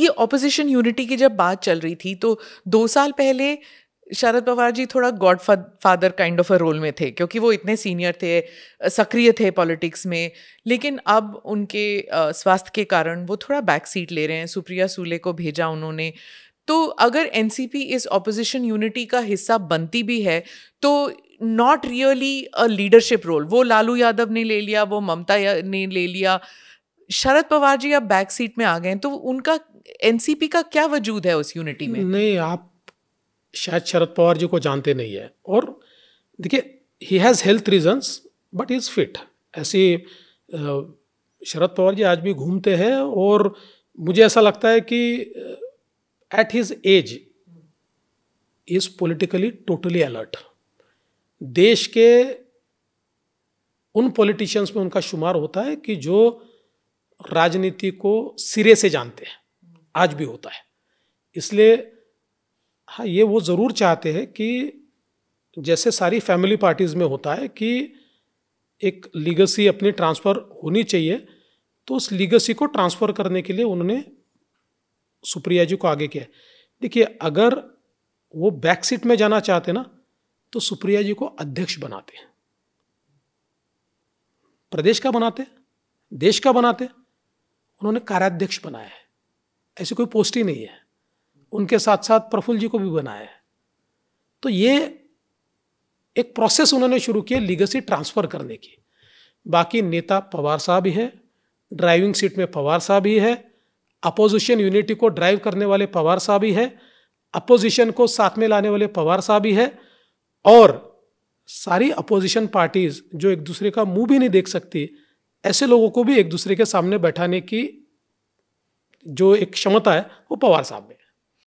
ये opposition unity की जब बात चल रही थी तो दो साल पहले शरद पवार जी थोड़ा god father kind of a role में थे क्योंकि वो इतने सीनियर थे सक्रिय थे पॉलिटिक्स में लेकिन अब उनके स्वास्थ्य के कारण वो थोड़ा बैक सीट ले रहे हैं सुप्रिया सूले को भेजा उन्होंने तो अगर एन इस ऑपोजिशन यूनिटी का हिस्सा बनती भी है तो not really a leadership role वो लालू यादव ने ले लिया वो ममता ने ले लिया शरद पवार जी अब बैक सीट में आ गए तो उनका एनसीपी का क्या वजूद है उस यूनिटी में नहीं आप शायद शरद पवार जी को जानते नहीं है और देखिए he has health reasons but is fit ऐसी शरद पवार जी आज भी घूमते हैं और मुझे ऐसा लगता है कि at his age is politically totally alert देश के उन पॉलिटिशियंस में उनका शुमार होता है कि जो राजनीति को सिरे से जानते हैं आज भी होता है इसलिए हाँ ये वो ज़रूर चाहते हैं कि जैसे सारी फैमिली पार्टीज़ में होता है कि एक लीगसी अपनी ट्रांसफ़र होनी चाहिए तो उस लीगसी को ट्रांसफ़र करने के लिए उन्होंने सुप्रिया जी को आगे किया देखिए अगर वो बैक सीट में जाना चाहते ना तो सुप्रिया जी को अध्यक्ष बनाते प्रदेश का बनाते देश का बनाते उन्होंने कार्याध्यक्ष बनाया है ऐसी कोई पोस्ट ही नहीं है उनके साथ साथ प्रफुल्ल जी को भी बनाया है तो ये एक प्रोसेस उन्होंने शुरू किया लीगसी ट्रांसफ़र करने की बाकी नेता पवार साहब ही है ड्राइविंग सीट में पवार साहब ही है अपोजिशन यूनिटी को ड्राइव करने वाले पवार साहब ही है अपोजिशन को साथ में लाने वाले पवार साहब ही है और सारी अपोजिशन पार्टीज जो एक दूसरे का मुंह भी नहीं देख सकती ऐसे लोगों को भी एक दूसरे के सामने बैठाने की जो एक क्षमता है वो पवार साहब में